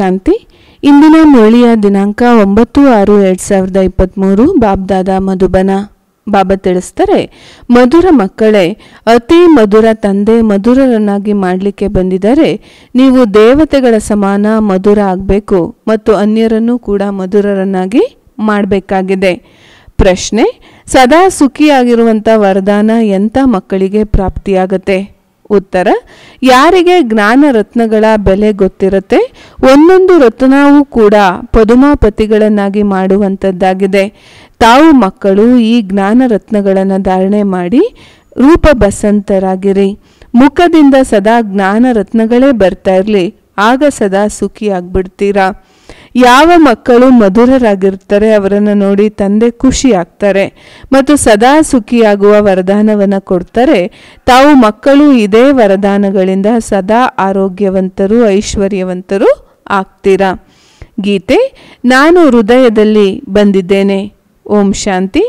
ಶಾಂತಿ ಇಂದಿನ ಮುರಳಿಯ ದಿನಾಂಕ ಒಂಬತ್ತು ಆರು ಎರಡು ಸಾವಿರದ ಇಪ್ಪತ್ತ್ಮೂರು ಬಾಬ್ದಾದ ಮಧುಬನ ಬಾಬಾ ತಿಳಿಸ್ತಾರೆ ಮಧುರ ಮಕ್ಕಳೇ ಅತಿ ಮಧುರ ತಂದೆ ಮಧುರರನ್ನಾಗಿ ಮಾಡಲಿಕ್ಕೆ ಬಂದಿದ್ದಾರೆ ನೀವು ದೇವತೆಗಳ ಸಮಾನ ಮಧುರ ಆಗಬೇಕು ಮತ್ತು ಅನ್ಯರನ್ನು ಕೂಡ ಮಧುರರನ್ನಾಗಿ ಮಾಡಬೇಕಾಗಿದೆ ಪ್ರಶ್ನೆ ಸದಾ ಸುಖಿಯಾಗಿರುವಂಥ ವರದಾನ ಎಂಥ ಮಕ್ಕಳಿಗೆ ಪ್ರಾಪ್ತಿಯಾಗತ್ತೆ ಉತ್ತರ ಯಾರಿಗೆ ಜ್ಞಾನ ರತ್ನಗಳ ಬೆಲೆ ಗೊತ್ತಿರುತ್ತೆ ಒಂದೊಂದು ರತ್ನವೂ ಕೂಡ ಪದುಮಾಪತಿಗಳನ್ನಾಗಿ ಮಾಡುವಂಥದ್ದಾಗಿದೆ ತಾವು ಮಕ್ಕಳು ಈ ಜ್ಞಾನ ರತ್ನಗಳನ್ನು ಧಾರಣೆ ಮಾಡಿ ರೂಪ ಬಸಂತರಾಗಿರಿ ಮುಖದಿಂದ ಸದಾ ಜ್ಞಾನ ರತ್ನಗಳೇ ಬರ್ತಾ ಇರಲಿ ಆಗ ಸದಾ ಸುಖಿಯಾಗ್ಬಿಡ್ತೀರಾ ಯಾವ ಮಕ್ಕಳು ಮಧುರರಾಗಿರ್ತಾರೆ ಅವರನ್ನು ನೋಡಿ ತಂದೆ ಖುಷಿ ಆಗ್ತಾರೆ ಮತ್ತು ಸದಾ ಸುಖಿಯಾಗುವ ವರದಾನವನ್ನು ಕೊಡ್ತಾರೆ ತಾವು ಮಕ್ಕಳು ಇದೇ ವರದಾನಗಳಿಂದ ಸದಾ ಆರೋಗ್ಯವಂತರು ಐಶ್ವರ್ಯವಂತರು ಆಗ್ತೀರಾ ಗೀತೆ ನಾನು ಹೃದಯದಲ್ಲಿ ಬಂದಿದ್ದೇನೆ ಓಂ ಶಾಂತಿ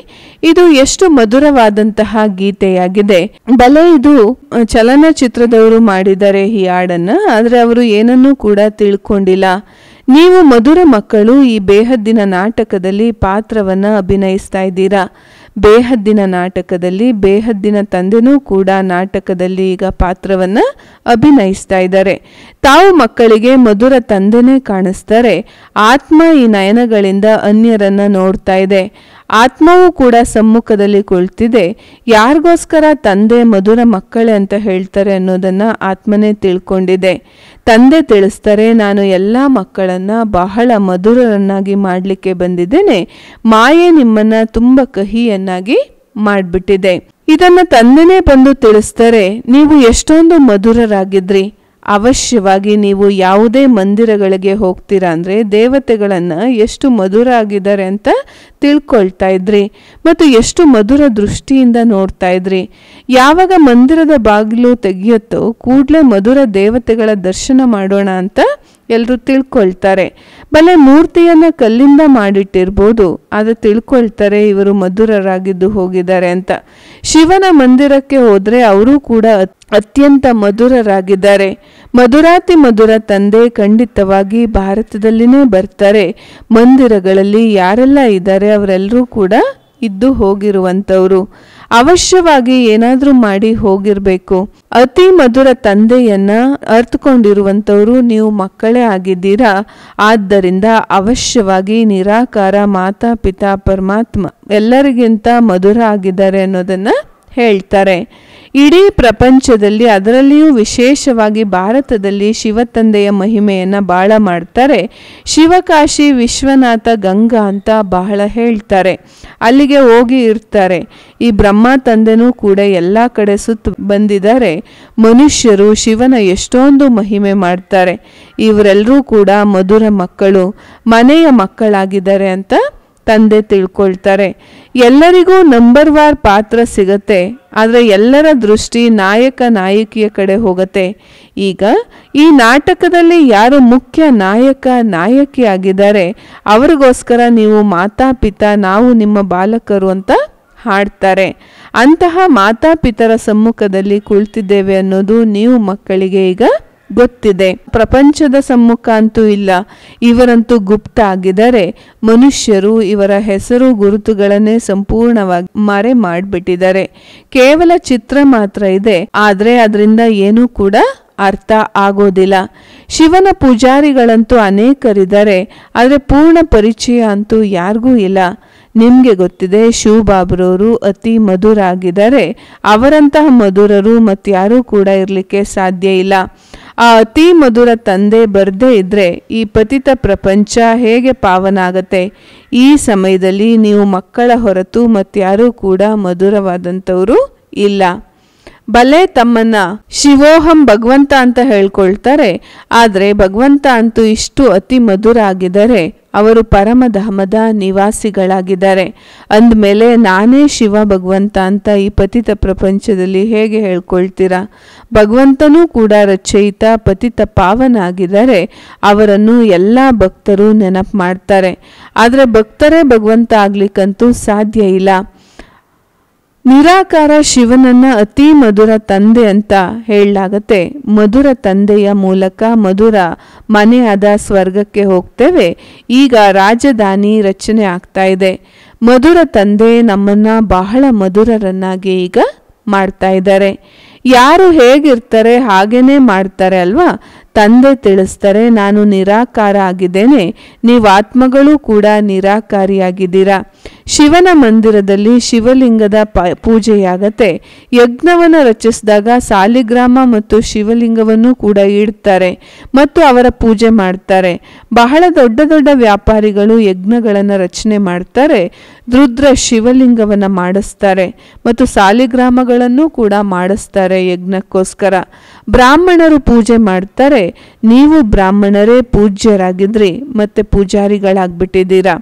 ಇದು ಎಷ್ಟು ಮಧುರವಾದಂತಹ ಗೀತೆಯಾಗಿದೆ ಬಲೆ ಇದು ಚಲನಚಿತ್ರದವರು ಮಾಡಿದ್ದಾರೆ ಈ ಹಾಡನ್ನು ಆದರೆ ಅವರು ಏನನ್ನೂ ಕೂಡ ತಿಳ್ಕೊಂಡಿಲ್ಲ ನೀವು ಮಧುರ ಮಕ್ಕಳು ಈ ಬೇಹದ್ದಿನ ನಾಟಕದಲ್ಲಿ ಪಾತ್ರವನ್ನು ಅಭಿನಯಿಸ್ತಾ ಇದ್ದೀರಾ ಬೇಹದ್ದಿನ ನಾಟಕದಲ್ಲಿ ಬೇಹದ್ದಿನ ತಂದೆನೂ ಕೂಡ ನಾಟಕದಲ್ಲಿ ಈಗ ಪಾತ್ರವನ್ನು ಅಭಿನಯಿಸ್ತಾ ಇದ್ದಾರೆ ತಾವು ಮಕ್ಕಳಿಗೆ ಮಧುರ ತಂದೆನೇ ಕಾಣಿಸ್ತಾರೆ ಆತ್ಮ ಈ ನಯನಗಳಿಂದ ಅನ್ಯರನ್ನು ನೋಡ್ತಾ ಇದೆ ಆತ್ಮವೂ ಕೂಡ ಸಮ್ಮುಖದಲ್ಲಿ ಕುಳಿತಿದೆ ಯಾರಿಗೋಸ್ಕರ ತಂದೆ ಮಧುರ ಮಕ್ಕಳೇ ಅಂತ ಹೇಳ್ತಾರೆ ಅನ್ನೋದನ್ನು ಆತ್ಮನೇ ತಿಳ್ಕೊಂಡಿದೆ ತಂದೆ ತಿಳಿಸ್ತಾರೆ ನಾನು ಎಲ್ಲ ಮಕ್ಕಳನ್ನು ಬಹಳ ಮಧುರರನ್ನಾಗಿ ಮಾಡಲಿಕ್ಕೆ ಬಂದಿದ್ದೇನೆ ಮಾಯೆ ನಿಮ್ಮನ್ನು ತುಂಬ ಕಹಿಯನ್ನಾಗಿ ಮಾಡಿಬಿಟ್ಟಿದೆ ಇದನ್ನು ತಂದೆನೇ ಬಂದು ತಿಳಿಸ್ತಾರೆ ನೀವು ಎಷ್ಟೊಂದು ಮಧುರರಾಗಿದ್ರಿ ಅವಶ್ಯವಾಗಿ ನೀವು ಯಾವುದೇ ಮಂದಿರಗಳಿಗೆ ಹೋಗ್ತೀರಾ ಅಂದರೆ ದೇವತೆಗಳನ್ನು ಎಷ್ಟು ಮಧುರ ಆಗಿದ್ದಾರೆ ಅಂತ ತಿಳ್ಕೊಳ್ತಾ ಇದ್ರಿ ಮತ್ತು ಎಷ್ಟು ಮಧುರ ದೃಷ್ಟಿಯಿಂದ ನೋಡ್ತಾ ಇದ್ರಿ ಯಾವಾಗ ಮಂದಿರದ ಬಾಗಿಲು ತೆಗೆಯುತ್ತೋ ಕೂಡಲೇ ಮಧುರ ದೇವತೆಗಳ ದರ್ಶನ ಮಾಡೋಣ ಅಂತ ಎಲ್ಲರೂ ತಿಳ್ಕೊಳ್ತಾರೆ ಭಲೆ ಮೂರ್ತಿಯನ್ನು ಕಲ್ಲಿಂದ ಮಾಡಿಟ್ಟಿರ್ಬೋದು ಅದು ತಿಳ್ಕೊಳ್ತಾರೆ ಇವರು ಮಧುರರಾಗಿದ್ದು ಹೋಗಿದ್ದಾರೆ ಅಂತ ಶಿವನ ಮಂದಿರಕ್ಕೆ ಹೋದರೆ ಅವರು ಕೂಡ ಅತ್ಯಂತ ಮಧುರರಾಗಿದ್ದಾರೆ ಮಧುರಾತಿ ಮಧುರ ತಂದೆ ಖಂಡಿತವಾಗಿ ಭಾರತದಲ್ಲಿನೇ ಬರ್ತಾರೆ ಮಂದಿರಗಳಲ್ಲಿ ಯಾರೆಲ್ಲ ಇದ್ದಾರೆ ಅವರೆಲ್ಲರೂ ಕೂಡ ಇದ್ದು ಹೋಗಿರುವಂಥವರು ಅವಶ್ಯವಾಗಿ ಏನಾದರೂ ಮಾಡಿ ಹೋಗಿರ್ಬೇಕು. ಅತಿ ಮಧುರ ತಂದೆಯನ್ನ ಅರ್ಥಕೊಂಡಿರುವಂಥವ್ರು ನೀವು ಮಕ್ಕಳೇ ಆಗಿದ್ದೀರಾ ಆದ್ದರಿಂದ ಅವಶ್ಯವಾಗಿ ನಿರಾಕಾರ ಮಾತಾ ಪಿತಾ ಪರಮಾತ್ಮ ಎಲ್ಲರಿಗಿಂತ ಮಧುರ ಆಗಿದ್ದಾರೆ ಅನ್ನೋದನ್ನು ಹೇಳ್ತಾರೆ ಇಡೀ ಪ್ರಪಂಚದಲ್ಲಿ ಅದರಲ್ಲಿಯೂ ವಿಶೇಷವಾಗಿ ಭಾರತದಲ್ಲಿ ಶಿವತಂದೆಯ ಮಹಿಮೆಯನ್ನು ಬಹಳ ಮಾಡ್ತಾರೆ ಶಿವಕಾಶಿ ವಿಶ್ವನಾಥ ಗಂಗಾ ಅಂತ ಬಹಳ ಹೇಳ್ತಾರೆ ಅಲ್ಲಿಗೆ ಹೋಗಿ ಇರ್ತಾರೆ ಈ ಬ್ರಹ್ಮ ತಂದೆನೂ ಕೂಡ ಎಲ್ಲ ಕಡೆ ಸುತ್ತ ಬಂದಿದ್ದಾರೆ ಮನುಷ್ಯರು ಶಿವನ ಎಷ್ಟೊಂದು ಮಹಿಮೆ ಮಾಡ್ತಾರೆ ಇವರೆಲ್ಲರೂ ಕೂಡ ಮಧುರ ಮಕ್ಕಳು ಮನೆಯ ಮಕ್ಕಳಾಗಿದ್ದಾರೆ ಅಂತ ತಂದೆ ತಿಳ್ಕೊಳ್ತಾರೆ ಎಲ್ಲರಿಗೂ ನಂಬರ್ ವಾರ್ ಪಾತ್ರ ಸಿಗತ್ತೆ ಆದರೆ ಎಲ್ಲರ ದೃಷ್ಟಿ ನಾಯಕ ನಾಯಕಿಯ ಕಡೆ ಹೋಗತ್ತೆ ಈಗ ಈ ನಾಟಕದಲ್ಲಿ ಯಾರು ಮುಖ್ಯ ನಾಯಕ ನಾಯಕಿ ಆಗಿದ್ದಾರೆ ಅವರಿಗೋಸ್ಕರ ನೀವು ಮಾತಾ ಪಿತ ನಾವು ನಿಮ್ಮ ಬಾಲಕರು ಅಂತ ಹಾಡ್ತಾರೆ ಅಂತಹ ಮಾತಾಪಿತರ ಸಮ್ಮುಖದಲ್ಲಿ ಕುಳಿತಿದ್ದೇವೆ ಅನ್ನೋದು ನೀವು ಮಕ್ಕಳಿಗೆ ಈಗ ಗೊತ್ತಿದೆ ಪ್ರಪಂಚದ ಸಮ್ಮುಖ ಅಂತೂ ಇಲ್ಲ ಇವರಂತೂ ಗುಪ್ತ ಆಗಿದರೆ ಮನುಷ್ಯರು ಇವರ ಹೆಸರು ಗುರುತುಗಳನ್ನೇ ಸಂಪೂರ್ಣವಾಗಿ ಮರೆ ಮಾಡಿಬಿಟ್ಟಿದ್ದಾರೆ ಕೇವಲ ಚಿತ್ರ ಮಾತ್ರ ಇದೆ ಆದರೆ ಅದರಿಂದ ಏನೂ ಕೂಡ ಅರ್ಥ ಆಗೋದಿಲ್ಲ ಶಿವನ ಪೂಜಾರಿಗಳಂತೂ ಅನೇಕರಿದ್ದಾರೆ ಆದರೆ ಪೂರ್ಣ ಪರಿಚಯ ಅಂತೂ ಯಾರಿಗೂ ಇಲ್ಲ ನಿಮಗೆ ಗೊತ್ತಿದೆ ಶಿವಬಾಬ್ರವರು ಅತಿ ಮಧುರಾಗಿದ್ದಾರೆ ಅವರಂತಹ ಮಧುರರು ಮತ್ತಾರೂ ಕೂಡ ಇರಲಿಕ್ಕೆ ಸಾಧ್ಯ ಇಲ್ಲ ಆ ಅತಿ ಮಧುರ ತಂದೆ ಬರದೇ ಇದ್ದರೆ ಈ ಪತಿತ ಪ್ರಪಂಚ ಹೇಗೆ ಪಾವನಾಗತ್ತೆ ಈ ಸಮಯದಲ್ಲಿ ನೀವು ಮಕ್ಕಳ ಹೊರತು ಮತ್ತಾರೂ ಕೂಡ ಮಧುರವಾದಂಥವರು ಇಲ್ಲ ಬಲೆ ತಮ್ಮನ್ನ ಶಿವೋಹಂ ಭಗವಂತ ಅಂತ ಹೇಳ್ಕೊಳ್ತಾರೆ ಆದರೆ ಭಗವಂತ ಅಂತೂ ಇಷ್ಟು ಅತಿ ಮಧುರ ಆಗಿದ್ದಾರೆ ಅವರು ಪರಮಧಾಮದ ನಿವಾಸಿಗಳಾಗಿದ್ದಾರೆ ಅಂದಮೇಲೆ ನಾನೇ ಶಿವ ಭಗವಂತ ಅಂತ ಈ ಪತಿತ ಪ್ರಪಂಚದಲ್ಲಿ ಹೇಗೆ ಹೇಳ್ಕೊಳ್ತೀರಾ ಭಗವಂತನೂ ಕೂಡ ರಚಯಿತ ಪತಿತ ಪಾವನ ಆಗಿದ್ದಾರೆ ಅವರನ್ನು ಎಲ್ಲ ಭಕ್ತರು ನೆನಪು ಮಾಡ್ತಾರೆ ಆದರೆ ಭಕ್ತರೇ ಭಗವಂತ ಆಗ್ಲಿಕ್ಕಂತೂ ಸಾಧ್ಯ ಇಲ್ಲ ನಿರಾಕಾರ ಶಿವನನ್ನ ಅತಿ ಮಧುರ ತಂದೆ ಅಂತ ಹೇಳಲಾಗತ್ತೆ ಮಧುರ ತಂದೆಯ ಮೂಲಕ ಮಧುರ ಮನೆಯಾದ ಸ್ವರ್ಗಕ್ಕೆ ಹೋಗ್ತೇವೆ ಈಗ ರಾಜಧಾನಿ ರಚನೆ ಆಗ್ತಾ ಇದೆ ಮಧುರ ತಂದೆ ನಮ್ಮನ್ನ ಬಹಳ ಮಧುರರನ್ನಾಗಿ ಈಗ ಮಾಡ್ತಾ ಇದ್ದಾರೆ ಯಾರು ಹೇಗಿರ್ತಾರೆ ಹಾಗೇನೆ ಮಾಡ್ತಾರೆ ಅಲ್ವಾ ತಂದೆ ತಿಳಿಸ್ತಾರೆ ನಾನು ನಿರಾಕಾರ ಆಗಿದ್ದೇನೆ ನೀವು ಆತ್ಮಗಳು ಕೂಡ ನಿರಾಕಾರಿಯಾಗಿದ್ದೀರಾ ಶಿವನ ಮಂದಿರದಲ್ಲಿ ಶಿವಲಿಂಗದ ಪ ಪೂಜೆಯಾಗತ್ತೆ ಯಜ್ಞವನ್ನು ರಚಿಸಿದಾಗ ಸಾಲಿಗ್ರಾಮ ಮತ್ತು ಶಿವಲಿಂಗವನ್ನು ಕೂಡ ಇಡ್ತಾರೆ ಮತ್ತು ಅವರ ಪೂಜೆ ಮಾಡ್ತಾರೆ ಬಹಳ ದೊಡ್ಡ ದೊಡ್ಡ ವ್ಯಾಪಾರಿಗಳು ಯಜ್ಞಗಳನ್ನು ರಚನೆ ಮಾಡ್ತಾರೆ ರುದ್ರ ಶಿವಲಿಂಗವನ್ನು ಮಾಡಿಸ್ತಾರೆ ಮತ್ತು ಸಾಲಿಗ್ರಾಮಗಳನ್ನು ಕೂಡ ಮಾಡಿಸ್ತಾರೆ ಯಜ್ಞಕ್ಕೋಸ್ಕರ ಬ್ರಾಹ್ಮಣರು ಪೂಜೆ ಮಾಡ್ತಾರೆ ನೀವು ಬ್ರಾಹ್ಮಣರೇ ಪೂಜ್ಯರಾಗಿದ್ರಿ ಮತ್ತೆ ಪೂಜಾರಿಗಳಾಗ್ಬಿಟ್ಟಿದ್ದೀರಾ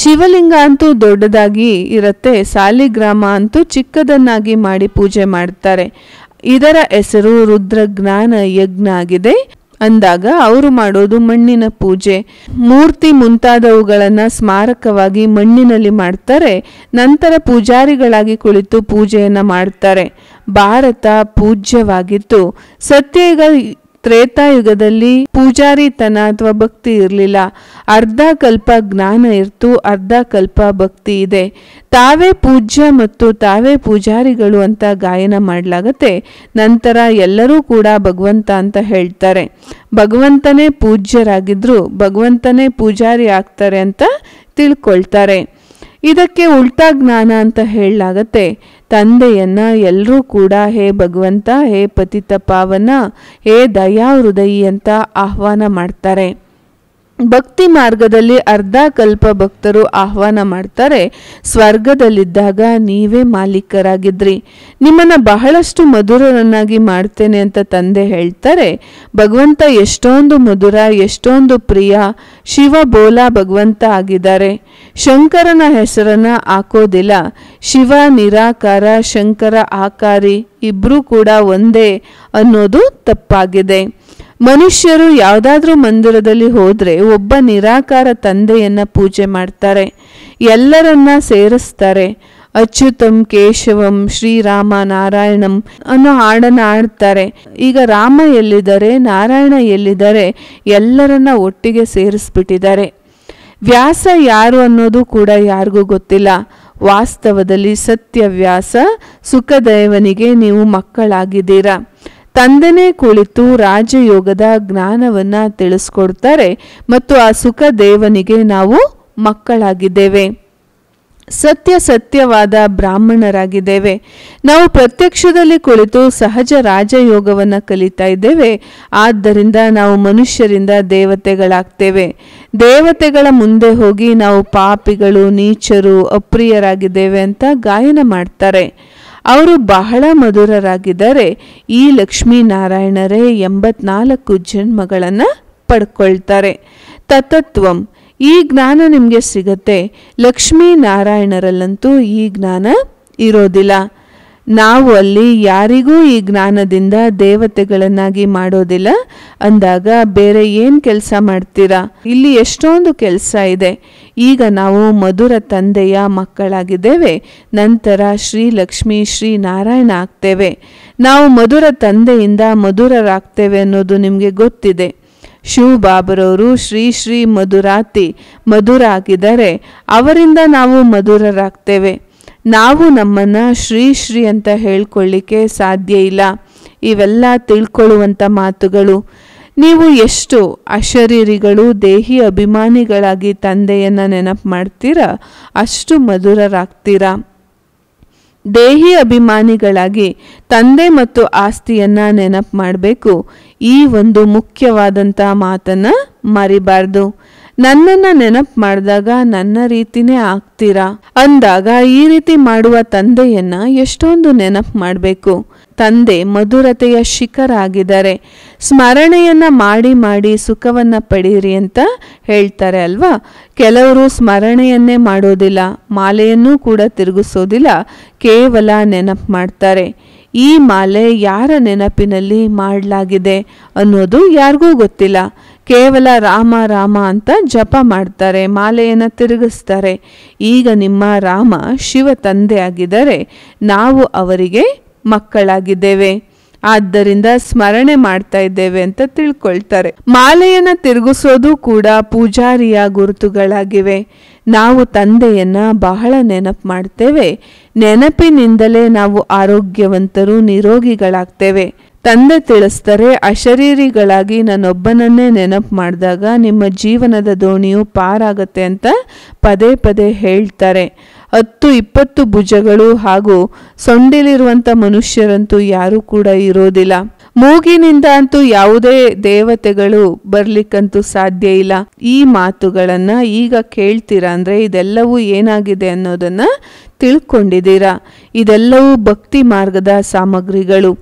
ಶಿವಲಿಂಗ ಅಂತೂ ದೊಡ್ಡದಾಗಿ ಇರುತ್ತೆ ಸಾಲಿಗ್ರಾಮ ಅಂತೂ ಚಿಕ್ಕದನ್ನಾಗಿ ಮಾಡಿ ಪೂಜೆ ಮಾಡ್ತಾರೆ ಇದರ ಹೆಸರು ರುದ್ರಜ್ಞಾನ ಯಜ್ಞ ಆಗಿದೆ ಅಂದಾಗ ಅವರು ಮಾಡೋದು ಮಣ್ಣಿನ ಪೂಜೆ ಮೂರ್ತಿ ಮುಂತಾದವುಗಳನ್ನು ಸ್ಮಾರಕವಾಗಿ ಮಣ್ಣಿನಲ್ಲಿ ಮಾಡ್ತಾರೆ ನಂತರ ಪೂಜಾರಿಗಳಾಗಿ ಕುಳಿತು ಪೂಜೆಯನ್ನು ಮಾಡ್ತಾರೆ ಭಾರತ ಪೂಜ್ಯವಾಗಿತ್ತು ಸತ್ಯ ತ್ರೇತಾಯುಗದಲ್ಲಿ ಪೂಜಾರಿತನ ಅಥವಾ ಭಕ್ತಿ ಇರಲಿಲ್ಲ ಅರ್ಧ ಕಲ್ಪ ಜ್ಞಾನ ಇರ್ತು ಅರ್ಧ ಕಲ್ಪ ಭಕ್ತಿ ಇದೆ ತಾವೇ ಪೂಜ್ಯ ಮತ್ತು ತಾವೇ ಪೂಜಾರಿಗಳು ಅಂತ ಗಾಯನ ಮಾಡಲಾಗತ್ತೆ ನಂತರ ಎಲ್ಲರೂ ಕೂಡ ಭಗವಂತ ಅಂತ ಹೇಳ್ತಾರೆ ಭಗವಂತನೇ ಪೂಜ್ಯರಾಗಿದ್ರು ಭಗವಂತನೇ ಪೂಜಾರಿ ಆಗ್ತಾರೆ ಅಂತ ತಿಳ್ಕೊಳ್ತಾರೆ ಇದಕ್ಕೆ ಉಲ್ಟಾ ಜ್ಞಾನ ಅಂತ ಹೇಳಲಾಗತ್ತೆ ತಂದೆಯನ್ನ ಎಲ್ಲರೂ ಕೂಡ ಹೇ ಭಗವಂತ ಹೇ ಪತಿತ ಪಾವನ ಹೇ ದಯಾ ಹೃದಯಿ ಅಂತ ಆಹ್ವಾನ ಮಾಡ್ತಾರೆ ಭಕ್ತಿ ಮಾರ್ಗದಲ್ಲಿ ಅರ್ಧಕಲ್ಪ ಭಕ್ತರು ಆಹ್ವಾನ ಮಾಡ್ತಾರೆ ಸ್ವರ್ಗದಲ್ಲಿದ್ದಾಗ ನೀವೇ ಮಾಲೀಕರಾಗಿದ್ರಿ ನಿಮ್ಮನ್ನು ಬಹಳಷ್ಟು ಮಧುರರನ್ನಾಗಿ ಮಾಡ್ತೇನೆ ಅಂತ ತಂದೆ ಹೇಳ್ತಾರೆ ಭಗವಂತ ಎಷ್ಟೊಂದು ಮಧುರ ಎಷ್ಟೊಂದು ಪ್ರಿಯ ಶಿವ ಬೋಲಾ ಭಗವಂತ ಆಗಿದ್ದಾರೆ ಶಂಕರನ ಹೆಸರನ್ನು ಹಾಕೋದಿಲ್ಲ ಶಿವ ನಿರಾಕಾರ ಶಂಕರ ಆಕಾರಿ ಇಬ್ಬರೂ ಕೂಡ ಒಂದೇ ಅನ್ನೋದು ತಪ್ಪಾಗಿದೆ ಮನುಷ್ಯರು ಯಾವುದಾದ್ರೂ ಮಂದಿರದಲ್ಲಿ ಹೋದರೆ ಒಬ್ಬ ನಿರಾಕಾರ ತಂದೆಯನ್ನು ಪೂಜೆ ಮಾಡ್ತಾರೆ ಎಲ್ಲರನ್ನ ಸೇರಿಸ್ತಾರೆ ಅಚ್ಯುತಂ ಕೇಶವಂ ಶ್ರೀರಾಮ ನಾರಾಯಣಂ ಅನ್ನೋ ಹಾಡನ್ನು ಆಡ್ತಾರೆ ಈಗ ರಾಮ ಎಲ್ಲಿದ್ದಾರೆ ನಾರಾಯಣ ಎಲ್ಲಿದ್ದಾರೆ ಎಲ್ಲರನ್ನ ಒಟ್ಟಿಗೆ ಸೇರಿಸ್ಬಿಟ್ಟಿದ್ದಾರೆ ವ್ಯಾಸ ಯಾರು ಅನ್ನೋದು ಕೂಡ ಯಾರಿಗೂ ಗೊತ್ತಿಲ್ಲ ವಾಸ್ತವದಲ್ಲಿ ಸತ್ಯವ್ಯಾಸ ವ್ಯಾಸ ಸುಖದೇವನಿಗೆ ನೀವು ಮಕ್ಕಳಾಗಿದ್ದೀರಾ ತಂದೆನೇ ಕುಳಿತು ರಾಜಯೋಗದ ಜ್ಞಾನವನ್ನು ತಿಳಿಸ್ಕೊಡ್ತಾರೆ ಮತ್ತು ಆ ಸುಖ ದೇವನಿಗೆ ನಾವು ಮಕ್ಕಳಾಗಿದ್ದೇವೆ ಸತ್ಯ ಸತ್ಯವಾದ ಬ್ರಾಹ್ಮಣರಾಗಿದ್ದೇವೆ ನಾವು ಪ್ರತ್ಯಕ್ಷದಲ್ಲಿ ಕುಳಿತು ಸಹಜ ರಾಜಯೋಗವನ್ನು ಕಲಿತಾ ಇದ್ದೇವೆ ಆದ್ದರಿಂದ ನಾವು ಮನುಷ್ಯರಿಂದ ದೇವತೆಗಳಾಗ್ತೇವೆ ದೇವತೆಗಳ ಮುಂದೆ ಹೋಗಿ ನಾವು ಪಾಪಿಗಳು ನೀಚರು ಅಪ್ರಿಯರಾಗಿದ್ದೇವೆ ಅಂತ ಗಾಯನ ಮಾಡ್ತಾರೆ ಅವರು ಬಹಳ ಮಧುರರಾಗಿದ್ದಾರೆ ಈ ಲಕ್ಷ್ಮೀನಾರಾಯಣರೇ ಎಂಬತ್ನಾಲ್ಕು ಜನ್ಮಗಳನ್ನು ಪಡ್ಕೊಳ್ತಾರೆ ತತತ್ವಂ ಈ ಜ್ಞಾನ ನಿಮಗೆ ಸಿಗತ್ತೆ ಲಕ್ಷ್ಮೀನಾರಾಯಣರಲ್ಲಂತೂ ಈ ಜ್ಞಾನ ಇರೋದಿಲ್ಲ ನಾವು ಅಲ್ಲಿ ಯಾರಿಗೂ ಈ ಜ್ಞಾನದಿಂದ ದೇವತೆಗಳನ್ನಾಗಿ ಮಾಡೋದಿಲ್ಲ ಅಂದಾಗ ಬೇರೆ ಏನು ಕೆಲಸ ಮಾಡ್ತೀರಾ ಇಲ್ಲಿ ಎಷ್ಟೊಂದು ಕೆಲಸ ಇದೆ ಈಗ ನಾವು ಮಧುರ ತಂದೆಯ ಮಕ್ಕಳಾಗಿದ್ದೇವೆ ನಂತರ ಲಕ್ಷ್ಮೀ ಶ್ರೀ ನಾರಾಯಣ ಆಗ್ತೇವೆ ನಾವು ಮಧುರ ತಂದೆಯಿಂದ ಮಧುರರಾಗ್ತೇವೆ ಅನ್ನೋದು ನಿಮಗೆ ಗೊತ್ತಿದೆ ಶಿವಬಾಬರವರು ಶ್ರೀ ಶ್ರೀ ಮಧುರಾತಿ ಮಧುರ ಆಗಿದ್ದಾರೆ ಅವರಿಂದ ನಾವು ಮಧುರರಾಗ್ತೇವೆ ನಾವು ನಮ್ಮನ್ನು ಶ್ರೀ ಶ್ರೀ ಅಂತ ಹೇಳ್ಕೊಳ್ಳಿಕ್ಕೆ ಸಾಧ್ಯ ಇಲ್ಲ ಇವೆಲ್ಲ ತಿಳ್ಕೊಳ್ಳುವಂಥ ಮಾತುಗಳು ನೀವು ಎಷ್ಟು ಅಶರೀರಿಗಳು ದೇಹಿ ಅಭಿಮಾನಿಗಳಾಗಿ ತಂದೆಯನ್ನು ನೆನಪು ಮಾಡ್ತೀರಾ ಅಷ್ಟು ಮಧುರರಾಗ್ತೀರಾ ದೇಹಿ ಅಭಿಮಾನಿಗಳಾಗಿ ತಂದೆ ಮತ್ತು ಆಸ್ತಿಯನ್ನು ನೆನಪು ಮಾಡಬೇಕು ಈ ಒಂದು ಮುಖ್ಯವಾದಂಥ ಮಾತನ್ನು ಮರಿಬಾರ್ದು ನನ್ನನ್ನು ನೆನಪು ಮಾಡಿದಾಗ ನನ್ನ ರೀತಿನೇ ಆಗ್ತೀರಾ ಅಂದಾಗ ಈ ರೀತಿ ಮಾಡುವ ತಂದೆಯನ್ನ ಎಷ್ಟೊಂದು ನೆನಪು ಮಾಡಬೇಕು ತಂದೆ ಮಧುರತೆಯ ಶಿಖರ ಆಗಿದ್ದಾರೆ ಸ್ಮರಣೆಯನ್ನ ಮಾಡಿ ಮಾಡಿ ಸುಖವನ್ನ ಪಡೀರಿ ಅಂತ ಹೇಳ್ತಾರೆ ಅಲ್ವಾ ಕೆಲವರು ಸ್ಮರಣೆಯನ್ನೇ ಮಾಡೋದಿಲ್ಲ ಮಾಲೆಯನ್ನೂ ಕೂಡ ತಿರುಗಿಸೋದಿಲ್ಲ ಕೇವಲ ನೆನಪು ಮಾಡ್ತಾರೆ ಈ ಮಾಲೆ ಯಾರ ನೆನಪಿನಲ್ಲಿ ಮಾಡಲಾಗಿದೆ ಅನ್ನೋದು ಯಾರಿಗೂ ಗೊತ್ತಿಲ್ಲ ಕೇವಲ ರಾಮ ರಾಮ ಅಂತ ಜಪ ಮಾಡ್ತಾರೆ ಮಾಲೆಯನ್ನು ತಿರುಗಿಸ್ತಾರೆ ಈಗ ನಿಮ್ಮ ರಾಮ ಶಿವ ತಂದೆಯಾಗಿದ್ದರೆ ನಾವು ಅವರಿಗೆ ಮಕ್ಕಳಾಗಿದ್ದೇವೆ ಆದ್ದರಿಂದ ಸ್ಮರಣೆ ಮಾಡ್ತಾ ಇದ್ದೇವೆ ಅಂತ ತಿಳ್ಕೊಳ್ತಾರೆ ಮಾಲೆಯನ್ನು ತಿರುಗಿಸೋದು ಕೂಡ ಪೂಜಾರಿಯ ಗುರುತುಗಳಾಗಿವೆ ನಾವು ತಂದೆಯನ್ನ ಬಹಳ ನೆನಪು ಮಾಡ್ತೇವೆ ನೆನಪಿನಿಂದಲೇ ನಾವು ಆರೋಗ್ಯವಂತರು ನಿರೋಗಿಗಳಾಗ್ತೇವೆ ತಂದೆ ತಿಳಿಸ್ತಾರೆ ಅಶರೀರಿಗಳಾಗಿ ನಾನೊಬ್ಬನನ್ನೇ ನೆನಪು ಮಾಡಿದಾಗ ನಿಮ್ಮ ಜೀವನದ ದೋಣಿಯು ಪಾರಾಗತ್ತೆ ಅಂತ ಪದೇ ಪದೇ ಹೇಳ್ತಾರೆ ಹತ್ತು ಇಪ್ಪತ್ತು ಭುಜಗಳು ಹಾಗೂ ಸೊಂಡಿಲಿರುವಂಥ ಮನುಷ್ಯರಂತೂ ಯಾರೂ ಕೂಡ ಇರೋದಿಲ್ಲ ಮೂಗಿನಿಂದ ಅಂತೂ ಯಾವುದೇ ದೇವತೆಗಳು ಬರ್ಲಿಕ್ಕಂತೂ ಸಾಧ್ಯ ಇಲ್ಲ ಈ ಮಾತುಗಳನ್ನ ಈಗ ಕೇಳ್ತೀರಾ ಅಂದ್ರೆ ಇದೆಲ್ಲವೂ ಏನಾಗಿದೆ ಅನ್ನೋದನ್ನ ತಿಳ್ಕೊಂಡಿದ್ದೀರಾ ಇದೆಲ್ಲವೂ ಭಕ್ತಿ ಮಾರ್ಗದ ಸಾಮಗ್ರಿಗಳು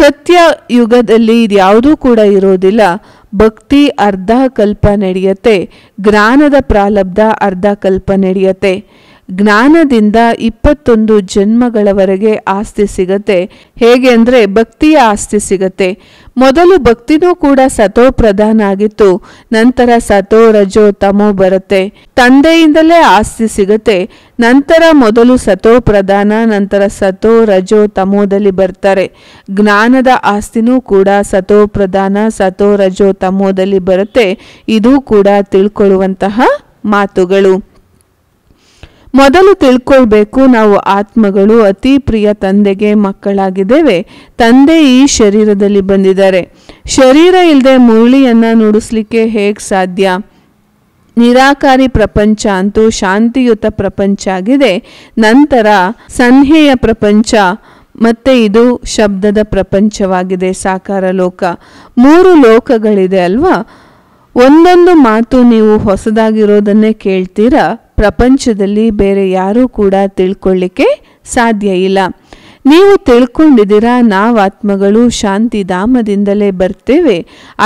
ಸತ್ಯ ಯುಗದಲ್ಲಿ ಇದ್ಯಾವುದೂ ಕೂಡ ಇರೋದಿಲ್ಲ ಭಕ್ತಿ ಅರ್ಧ ಕಲ್ಪ ನಡೆಯತ್ತೆ ಜ್ಞಾನದ ಪ್ರಾಲಬ್ಧ ಅರ್ಧ ಕಲ್ಪ ನಡೆಯುತ್ತೆ ಜ್ಞಾನದಿಂದ ಇಪ್ಪತ್ತೊಂದು ಜನ್ಮಗಳವರೆಗೆ ಆಸ್ತಿ ಸಿಗತ್ತೆ ಹೇಗೆ ಅಂದರೆ ಭಕ್ತಿಯ ಆಸ್ತಿ ಸಿಗತ್ತೆ ಮೊದಲು ಭಕ್ತಿನೂ ಕೂಡ ಸತೋ ಪ್ರಧಾನ ಆಗಿತ್ತು ನಂತರ ಸತೋ ರಜೋ ತಮೋ ಬರುತ್ತೆ ತಂದೆಯಿಂದಲೇ ಆಸ್ತಿ ಸಿಗತ್ತೆ ನಂತರ ಮೊದಲು ಸತೋ ಪ್ರಧಾನ ನಂತರ ಸತೋ ರಜೋ ತಮೋದಲ್ಲಿ ಬರ್ತಾರೆ ಜ್ಞಾನದ ಆಸ್ತಿನೂ ಕೂಡ ಸತೋ ಪ್ರಧಾನ ಸತೋ ರಜೋ ತಮೋದಲ್ಲಿ ಬರುತ್ತೆ ಇದು ಕೂಡ ತಿಳ್ಕೊಳ್ಳುವಂತಹ ಮಾತುಗಳು ಮೊದಲು ತಿಳ್ಕೊಳ್ಬೇಕು ನಾವು ಆತ್ಮಗಳು ಅತಿ ಪ್ರಿಯ ತಂದೆಗೆ ಮಕ್ಕಳಾಗಿದ್ದೇವೆ ತಂದೆ ಈ ಶರೀರದಲ್ಲಿ ಬಂದಿದ್ದಾರೆ ಶರೀರ ಇಲ್ಲದೆ ಮೂಳಿಯನ್ನು ನುಡಿಸ್ಲಿಕ್ಕೆ ಹೇಗೆ ಸಾಧ್ಯ ನಿರಾಕಾರಿ ಪ್ರಪಂಚ ಅಂತೂ ಶಾಂತಿಯುತ ಪ್ರಪಂಚ ಆಗಿದೆ ನಂತರ ಸನ್ಹೆಯ ಪ್ರಪಂಚ ಮತ್ತೆ ಇದು ಶಬ್ದದ ಪ್ರಪಂಚವಾಗಿದೆ ಸಾಕಾರ ಲೋಕ ಮೂರು ಲೋಕಗಳಿದೆ ಅಲ್ವಾ ಒಂದೊಂದು ಮಾತು ನೀವು ಹೊಸದಾಗಿರೋದನ್ನೇ ಕೇಳ್ತೀರಾ ಪ್ರಪಂಚದಲ್ಲಿ ಬೇರೆ ಯಾರೂ ಕೂಡ ತಿಳ್ಕೊಳ್ಳಿಕ್ಕೆ ಸಾಧ್ಯ ಇಲ್ಲ ನೀವು ತಿಳ್ಕೊಂಡಿದ್ದೀರಾ ನಾವು ಆತ್ಮಗಳು ಶಾಂತಿಧಾಮದಿಂದಲೇ ಬರ್ತೇವೆ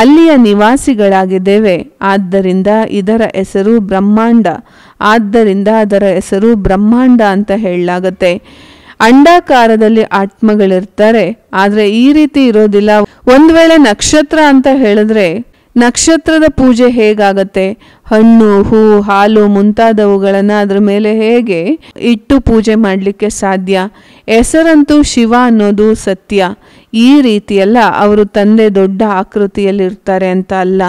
ಅಲ್ಲಿಯ ನಿವಾಸಿಗಳಾಗಿದ್ದೇವೆ ಆದ್ದರಿಂದ ಇದರ ಹೆಸರು ಬ್ರಹ್ಮಾಂಡ ಆದ್ದರಿಂದ ಅದರ ಹೆಸರು ಬ್ರಹ್ಮಾಂಡ ಅಂತ ಹೇಳಲಾಗತ್ತೆ ಅಂಡಾಕಾರದಲ್ಲಿ ಆತ್ಮಗಳಿರ್ತಾರೆ ಆದರೆ ಈ ರೀತಿ ಇರೋದಿಲ್ಲ ಒಂದು ವೇಳೆ ನಕ್ಷತ್ರ ಅಂತ ಹೇಳಿದ್ರೆ ನಕ್ಷತ್ರದ ಪೂಜೆ ಹೇಗಾಗತ್ತೆ ಹಣ್ಣು ಹೂ ಹಾಲು ಮುಂತಾದವುಗಳನ್ನು ಅದರ ಮೇಲೆ ಹೇಗೆ ಇಟ್ಟು ಪೂಜೆ ಮಾಡಲಿಕ್ಕೆ ಸಾಧ್ಯ ಹೆಸರಂತೂ ಶಿವ ಅನ್ನೋದು ಸತ್ಯ ಈ ರೀತಿಯೆಲ್ಲ ಅವರು ತಂದೆ ದೊಡ್ಡ ಆಕೃತಿಯಲ್ಲಿರ್ತಾರೆ ಅಂತ ಅಲ್ಲ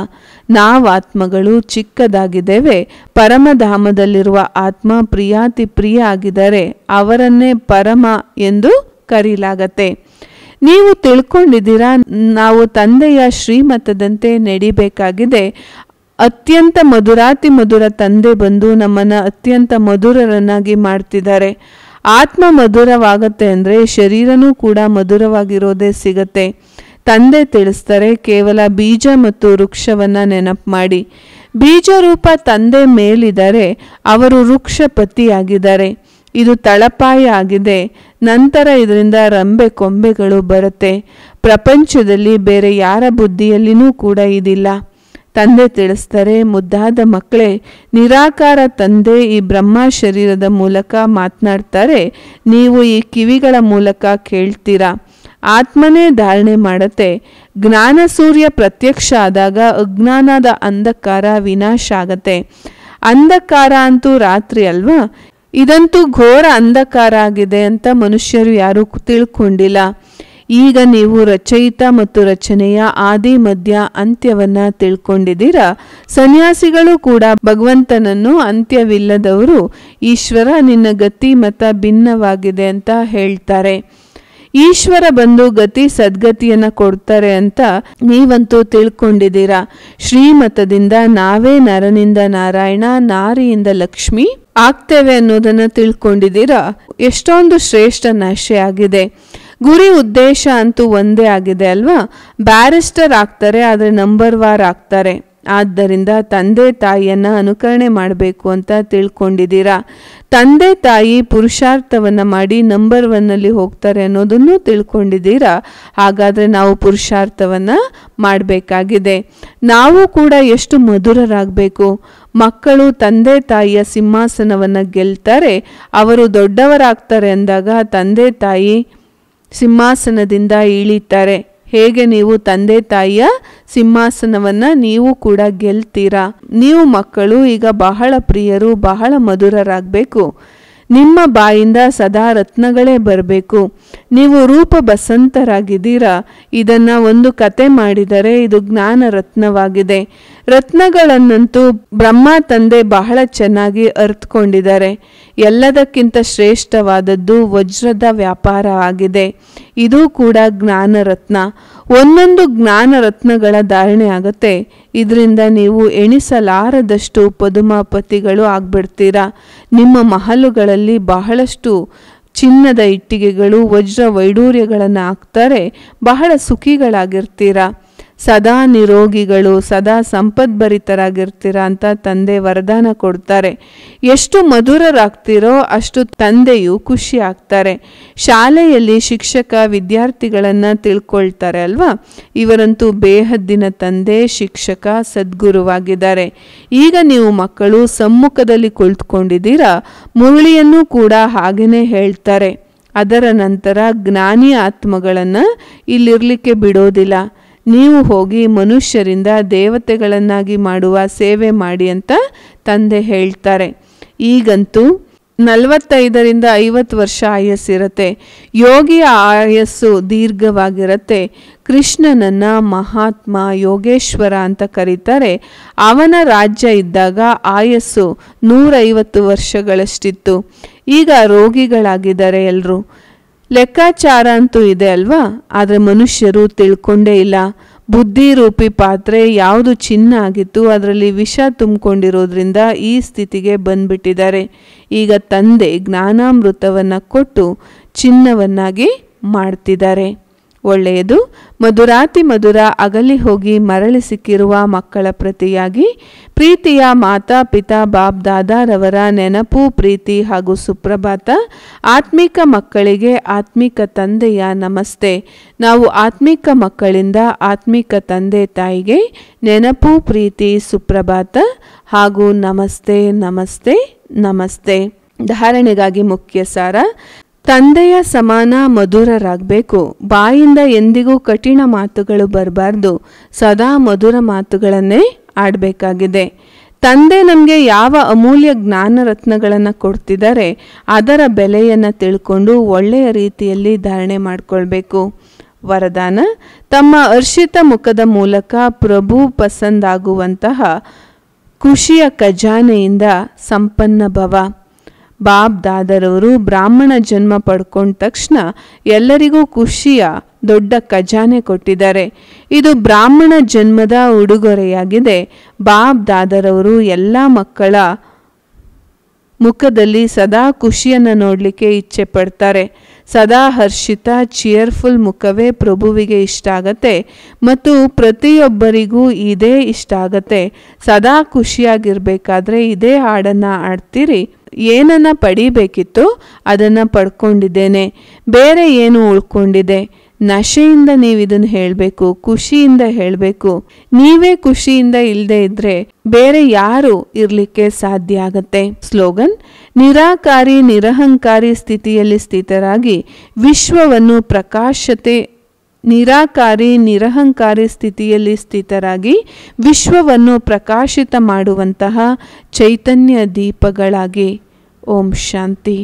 ನಾವಾತ್ಮಗಳು ಚಿಕ್ಕದಾಗಿದ್ದೇವೆ ಪರಮಧಾಮದಲ್ಲಿರುವ ಆತ್ಮ ಪ್ರಿಯಾತಿ ಪ್ರಿಯ ಆಗಿದರೆ ಅವರನ್ನೇ ಪರಮ ಎಂದು ಕರೀಲಾಗತ್ತೆ ನೀವು ತಿಳ್ಕೊಂಡಿದ್ದೀರಾ ನಾವು ತಂದೆಯ ಶ್ರೀಮತದಂತೆ ನಡಿಬೇಕಾಗಿದೆ ಅತ್ಯಂತ ಮಧುರಾತಿ ಮಧುರ ತಂದೆ ಬಂದು ನಮ್ಮನ್ನು ಅತ್ಯಂತ ಮಧುರರನ್ನಾಗಿ ಮಾಡ್ತಿದ್ದಾರೆ ಆತ್ಮ ಮಧುರವಾಗತ್ತೆ ಅಂದರೆ ಶರೀರನೂ ಕೂಡ ಮಧುರವಾಗಿರೋದೇ ಸಿಗತ್ತೆ ತಂದೆ ತಿಳಿಸ್ತಾರೆ ಕೇವಲ ಬೀಜ ಮತ್ತು ವೃಕ್ಷವನ್ನು ನೆನಪು ಮಾಡಿ ಬೀಜ ರೂಪ ತಂದೆ ಮೇಲಿದ್ದಾರೆ ಅವರು ವೃಕ್ಷಪತಿಯಾಗಿದ್ದಾರೆ ಇದು ತಳಪಾಯ ಆಗಿದೆ ನಂತರ ಇದರಿಂದ ರಂಬೆ ಕೊಂಬೆಗಳು ಬರುತ್ತೆ ಪ್ರಪಂಚದಲ್ಲಿ ಬೇರೆ ಯಾರ ಬುದ್ಧಿಯಲ್ಲಿನೂ ಕೂಡ ಇದಿಲ್ಲ ತಂದೆ ತಿಳಿಸ್ತಾರೆ ಮುದ್ದಾದ ಮಕ್ಕಳೇ ನಿರಾಕಾರ ತಂದೆ ಈ ಬ್ರಹ್ಮ ಶರೀರದ ಮೂಲಕ ಮಾತನಾಡ್ತಾರೆ ನೀವು ಈ ಕಿವಿಗಳ ಮೂಲಕ ಕೇಳ್ತೀರಾ ಆತ್ಮನೇ ಧಾರಣೆ ಮಾಡತ್ತೆ ಜ್ಞಾನ ಸೂರ್ಯ ಪ್ರತ್ಯಕ್ಷ ಆದಾಗ ಅಜ್ಞಾನದ ಅಂಧಕಾರ ವಿನಾಶ ಆಗತ್ತೆ ಅಂಧಕಾರ ಅಂತೂ ರಾತ್ರಿ ಅಲ್ವಾ ಇದಂತೂ ಘೋರ ಅಂಧಕಾರ ಆಗಿದೆ ಅಂತ ಮನುಷ್ಯರು ಯಾರೂ ತಿಳ್ಕೊಂಡಿಲ್ಲ ಈಗ ನೀವು ರಚಯಿತ ಮತ್ತು ರಚನೆಯ ಆದಿ ಮಧ್ಯ ಅಂತ್ಯವನ್ನ ತಿಳ್ಕೊಂಡಿದ್ದೀರಾ ಸನ್ಯಾಸಿಗಳು ಕೂಡ ಭಗವಂತನನ್ನು ಅಂತ್ಯವಿಲ್ಲದವರು ಈಶ್ವರ ನಿನ್ನ ಗತಿ ಮತ ಭಿನ್ನವಾಗಿದೆ ಅಂತ ಹೇಳ್ತಾರೆ ಈಶ್ವರ ಬಂದು ಗತಿ ಸದ್ಗತಿಯನ್ನ ಕೊಡ್ತಾರೆ ಅಂತ ನೀವಂತೂ ತಿಳ್ಕೊಂಡಿದ್ದೀರಾ ಶ್ರೀಮತದಿಂದ ನಾವೇ ನರನಿಂದ ನಾರಾಯಣ ನಾರಿಯಿಂದ ಲಕ್ಷ್ಮಿ ಆಗ್ತೇವೆ ಅನ್ನೋದನ್ನು ತಿಳ್ಕೊಂಡಿದ್ದೀರಾ ಎಷ್ಟೊಂದು ಶ್ರೇಷ್ಠ ನಶೆ ಆಗಿದೆ ಗುರಿ ಉದ್ದೇಶ ಅಂತೂ ಒಂದೇ ಆಗಿದೆ ಅಲ್ವಾ ಬ್ಯಾರಿಸ್ಟರ್ ಆಗ್ತಾರೆ ಆದರೆ ನಂಬರ್ ವಾರ್ ಆಗ್ತಾರೆ ಆದ್ದರಿಂದ ತಂದೆ ತಾಯಿಯನ್ನು ಅನುಕರಣೆ ಮಾಡಬೇಕು ಅಂತ ತಿಳ್ಕೊಂಡಿದ್ದೀರಾ ತಂದೆ ತಾಯಿ ಪುರುಷಾರ್ಥವನ್ನು ಮಾಡಿ ನಂಬರ್ ಒನ್ನಲ್ಲಿ ಹೋಗ್ತಾರೆ ಅನ್ನೋದನ್ನು ತಿಳ್ಕೊಂಡಿದ್ದೀರಾ ಹಾಗಾದರೆ ನಾವು ಪುರುಷಾರ್ಥವನ್ನು ಮಾಡಬೇಕಾಗಿದೆ ನಾವು ಕೂಡ ಎಷ್ಟು ಮಧುರರಾಗಬೇಕು ಮಕ್ಕಳು ತಂದೆ ತಾಯಿಯ ಸಿಂಹಾಸನವನ್ನು ಗೆಲ್ತಾರೆ ಅವರು ದೊಡ್ಡವರಾಗ್ತಾರೆ ಅಂದಾಗ ತಂದೆ ತಾಯಿ ಸಿಂಹಾಸನದಿಂದ ಇಳಿತಾರೆ ಹೇಗೆ ನೀವು ತಂದೆ ತಾಯಿಯ ಸಿಂಹಾಸನವನ್ನು ನೀವು ಕೂಡ ಗೆಲ್ತೀರಾ ನೀವು ಮಕ್ಕಳು ಈಗ ಬಹಳ ಪ್ರಿಯರು ಬಹಳ ಮಧುರರಾಗಬೇಕು ನಿಮ್ಮ ಬಾಯಿಂದ ಸದಾ ರತ್ನಗಳೇ ಬರಬೇಕು ನೀವು ರೂಪ ಬಸಂತರಾಗಿದ್ದೀರಾ ಇದನ್ನು ಒಂದು ಕತೆ ಮಾಡಿದರೆ ಇದು ಜ್ಞಾನ ರತ್ನವಾಗಿದೆ ರತ್ನಗಳನ್ನಂತೂ ಬ್ರಹ್ಮ ತಂದೆ ಬಹಳ ಚೆನ್ನಾಗಿ ಅರ್ತ್ಕೊಂಡಿದ್ದಾರೆ ಎಲ್ಲದಕ್ಕಿಂತ ಶ್ರೇಷ್ಠವಾದದ್ದು ವಜ್ರದ ವ್ಯಾಪಾರ ಆಗಿದೆ ಇದೂ ಕೂಡ ಜ್ಞಾನರತ್ನ ಒಂದೊಂದು ಜ್ಞಾನರತ್ನಗಳ ಧಾರಣೆ ಆಗುತ್ತೆ ಇದರಿಂದ ನೀವು ಎಣಿಸಲಾರದಷ್ಟು ಪದುಮಾಪತಿಗಳು ಆಗ್ಬಿಡ್ತೀರಾ ನಿಮ್ಮ ಮಹಲುಗಳಲ್ಲಿ ಬಹಳಷ್ಟು ಚಿನ್ನದ ಇಟ್ಟಿಗೆಗಳು ವಜ್ರ ವೈಡೂರ್ಯಗಳನ್ನು ಹಾಕ್ತಾರೆ ಬಹಳ ಸುಖಿಗಳಾಗಿರ್ತೀರಾ ಸದಾ ನಿರೋಗಿಗಳು ಸದಾ ಸಂಪದ್ಭರಿತರಾಗಿರ್ತೀರ ಅಂತ ತಂದೆ ವರದಾನ ಕೊಡ್ತಾರೆ ಎಷ್ಟು ಮಧುರರಾಗ್ತಿರೋ ಅಷ್ಟು ತಂದೆಯು ಖುಷಿ ಆಗ್ತಾರೆ ಶಾಲೆಯಲ್ಲಿ ಶಿಕ್ಷಕ ವಿದ್ಯಾರ್ಥಿಗಳನ್ನು ತಿಳ್ಕೊಳ್ತಾರೆ ಅಲ್ವಾ ಇವರಂತೂ ಬೇಹದ್ದಿನ ತಂದೆ ಶಿಕ್ಷಕ ಸದ್ಗುರುವಾಗಿದ್ದಾರೆ ಈಗ ನೀವು ಮಕ್ಕಳು ಸಮ್ಮುಖದಲ್ಲಿ ಕುಳಿತುಕೊಂಡಿದ್ದೀರಾ ಮುರುಳಿಯನ್ನು ಕೂಡ ಹಾಗೆಯೇ ಹೇಳ್ತಾರೆ ಅದರ ನಂತರ ಜ್ಞಾನಿ ಆತ್ಮಗಳನ್ನು ಇಲ್ಲಿರಲಿಕ್ಕೆ ಬಿಡೋದಿಲ್ಲ ನೀವು ಹೋಗಿ ಮನುಷ್ಯರಿಂದ ದೇವತೆಗಳನ್ನಾಗಿ ಮಾಡುವ ಸೇವೆ ಮಾಡಿ ಅಂತ ತಂದೆ ಹೇಳ್ತಾರೆ ಈಗಂತೂ ನಲವತ್ತೈದರಿಂದ ಐವತ್ತು ವರ್ಷ ಆಯಸ್ಸಿರತ್ತೆ ಯೋಗಿಯ ಆಯಸ್ಸು ದೀರ್ಘವಾಗಿರತ್ತೆ ಕೃಷ್ಣನನ್ನು ಮಹಾತ್ಮ ಯೋಗೇಶ್ವರ ಅಂತ ಕರೀತಾರೆ ಅವನ ರಾಜ್ಯ ಇದ್ದಾಗ ಆಯಸ್ಸು ನೂರೈವತ್ತು ವರ್ಷಗಳಷ್ಟಿತ್ತು ಈಗ ರೋಗಿಗಳಾಗಿದ್ದಾರೆ ಎಲ್ಲರೂ ಲೆಕ್ಕಾಚಾರ ಅಂತೂ ಇದೆ ಅಲ್ವಾ ಆದರೆ ಮನುಷ್ಯರು ತಿಳ್ಕೊಂಡೇ ಇಲ್ಲ ಬುದ್ಧಿ ರೂಪಿ ಪಾತ್ರೆ ಯಾವುದು ಚಿನ್ನ ಆಗಿತ್ತು ಅದರಲ್ಲಿ ವಿಷ ತುಂಬಿಕೊಂಡಿರೋದ್ರಿಂದ ಈ ಸ್ಥಿತಿಗೆ ಬಂದ್ಬಿಟ್ಟಿದ್ದಾರೆ ಈಗ ತಂದೆ ಜ್ಞಾನಾಮೃತವನ್ನು ಕೊಟ್ಟು ಚಿನ್ನವನ್ನಾಗಿ ಮಾಡ್ತಿದ್ದಾರೆ ಒಳ್ಳೆಯದು ಮಧುರಾತಿ ಮಧುರ ಅಗಲಿ ಹೋಗಿ ಮರಳಿ ಸಿಕ್ಕಿರುವ ಮಕ್ಕಳ ಪ್ರತಿಯಾಗಿ ಪ್ರೀತಿಯ ಮಾತಾ ಪಿತಾ ಬಾಬ್ ದಾದಾರವರ ನೆನಪು ಪ್ರೀತಿ ಹಾಗೂ ಸುಪ್ರಭಾತ ಆತ್ಮಿಕ ಮಕ್ಕಳಿಗೆ ಆತ್ಮಿಕ ತಂದೆಯ ನಮಸ್ತೆ ನಾವು ಆತ್ಮಿಕ ಮಕ್ಕಳಿಂದ ಆತ್ಮಿಕ ತಂದೆ ತಾಯಿಗೆ ನೆನಪು ಪ್ರೀತಿ ಸುಪ್ರಭಾತ ಹಾಗೂ ನಮಸ್ತೆ ನಮಸ್ತೆ ನಮಸ್ತೆ ಧಾರಣೆಗಾಗಿ ಮುಖ್ಯ ಸಾರ ತಂದೆಯ ಸಮಾನ ಮಧುರರಾಗಬೇಕು ಬಾಯಿಂದ ಎಂದಿಗೂ ಕಠಿಣ ಮಾತುಗಳು ಬರಬಾರ್ದು ಸದಾ ಮಧುರ ಮಾತುಗಳನ್ನೇ ಆಡಬೇಕಾಗಿದೆ ತಂದೆ ನಮಗೆ ಯಾವ ಅಮೂಲ್ಯ ಜ್ಞಾನರತ್ನಗಳನ್ನು ಕೊಡ್ತಿದ್ದಾರೆ ಅದರ ಬೆಲೆಯನ್ನು ತಿಳ್ಕೊಂಡು ಒಳ್ಳೆಯ ರೀತಿಯಲ್ಲಿ ಧಾರಣೆ ಮಾಡಿಕೊಳ್ಬೇಕು ವರದಾನ ತಮ್ಮ ಅರ್ಷಿತ ಮುಖದ ಮೂಲಕ ಪ್ರಭು ಪಸಂದಾಗುವಂತಹ ಖುಷಿಯ ಖಜಾನೆಯಿಂದ ಸಂಪನ್ನಭವ ಬಾಬ್ ದಾದರವರು ಬ್ರಾಹ್ಮಣ ಜನ್ಮ ಪಡ್ಕೊಂಡ ತಕ್ಷಣ ಎಲ್ಲರಿಗೂ ಖುಷಿಯ ದೊಡ್ಡ ಖಜಾನೆ ಕೊಟ್ಟಿದ್ದಾರೆ ಇದು ಬ್ರಾಹ್ಮಣ ಜನ್ಮದ ಉಡುಗೊರೆಯಾಗಿದೆ ಬಾಬ್ ದಾದರವರು ಎಲ್ಲ ಮಕ್ಕಳ ಮುಖದಲ್ಲಿ ಸದಾ ಖುಷಿಯನ್ನು ನೋಡಲಿಕ್ಕೆ ಇಚ್ಛೆ ಪಡ್ತಾರೆ ಸದಾ ಹರ್ಷಿತ ಚಿಯರ್ಫುಲ್ ಮುಖವೇ ಪ್ರಭುವಿಗೆ ಇಷ್ಟ ಆಗತ್ತೆ ಮತ್ತು ಪ್ರತಿಯೊಬ್ಬರಿಗೂ ಇದೇ ಇಷ್ಟ ಆಗತ್ತೆ ಸದಾ ಖುಷಿಯಾಗಿರಬೇಕಾದ್ರೆ ಇದೇ ಹಾಡನ್ನು ಆಡ್ತೀರಿ ಏನನ್ನು ಪಡಿಬೇಕಿತ್ತು ಅದನ್ನು ಪಡ್ಕೊಂಡಿದ್ದೇನೆ ಬೇರೆ ಏನು ಉಳ್ಕೊಂಡಿದೆ ನಶೆಯಿಂದ ನೀವು ಇದನ್ನ ಹೇಳಬೇಕು ಖುಷಿಯಿಂದ ಹೇಳಬೇಕು ನೀವೇ ಖುಷಿಯಿಂದ ಇಲ್ಲದೆ ಇದ್ರೆ ಬೇರೆ ಯಾರು ಇರಲಿಕ್ಕೆ ಸಾಧ್ಯ ಆಗತ್ತೆ ಸ್ಲೋಗನ್ ನಿರಾಕಾರಿ ನಿರಹಂಕಾರಿ ಸ್ಥಿತಿಯಲ್ಲಿ ಸ್ಥಿತರಾಗಿ ವಿಶ್ವವನ್ನು ಪ್ರಕಾಶತೆ ನಿರಾಕಾರಿ ನಿರಹಂಕಾರಿ ಸ್ಥಿತಿಯಲ್ಲಿ ಸ್ಥಿತರಾಗಿ ವಿಶ್ವವನ್ನು ಪ್ರಕಾಶಿತ ಮಾಡುವಂತಹ ಚೈತನ್ಯ ದೀಪಗಳಾಗಿ ಓಂ ಶಾಂತಿ